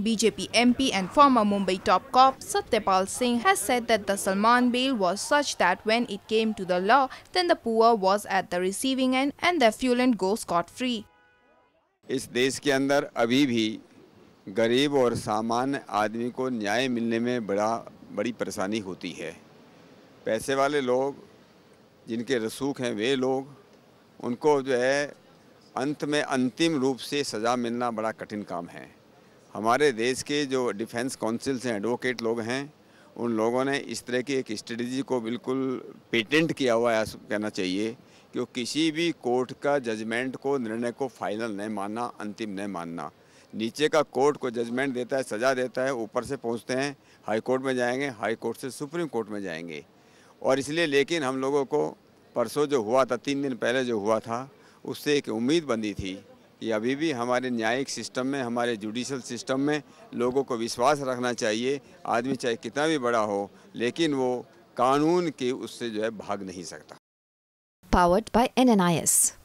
BJP MP and former Mumbai top cop Satyapal Singh has said that the Salman bail was such that when it came to the law, then the poor was at the receiving end and the affluent go scot-free. इस देश के अंदर अभी भी गरीब और सामान्य आदमी को न्याय मिलने में बड़ा बड़ी परेशानी होती है पैसे वाले लोग जिनके रसूख हैं वे लोग उनको जो है अंत में अंतिम रूप से सज़ा मिलना बड़ा कठिन काम है हमारे देश के जो डिफेंस काउंसिल से एडवोकेट लोग हैं उन लोगों ने इस तरह की एक स्ट्रेटजी को बिल्कुल पेटेंट किया हुआ है कहना चाहिए कि वो किसी भी कोर्ट का जजमेंट को निर्णय को फाइनल नहीं मानना अंतिम नहीं मानना नीचे का कोर्ट को जजमेंट देता है सज़ा देता है ऊपर से पहुँचते हैं हाई कोर्ट में जाएंगे हाई कोर्ट से सुप्रीम कोर्ट में जाएंगे और इसलिए लेकिन हम लोगों को परसों जो हुआ था तीन दिन पहले जो हुआ था उससे एक उम्मीद बंदी थी ये अभी भी हमारे न्यायिक सिस्टम में हमारे जुडिशल सिस्टम में लोगों को विश्वास रखना चाहिए आदमी चाहे कितना भी बड़ा हो लेकिन वो कानून के उससे जो है भाग नहीं सकता powered by N N I S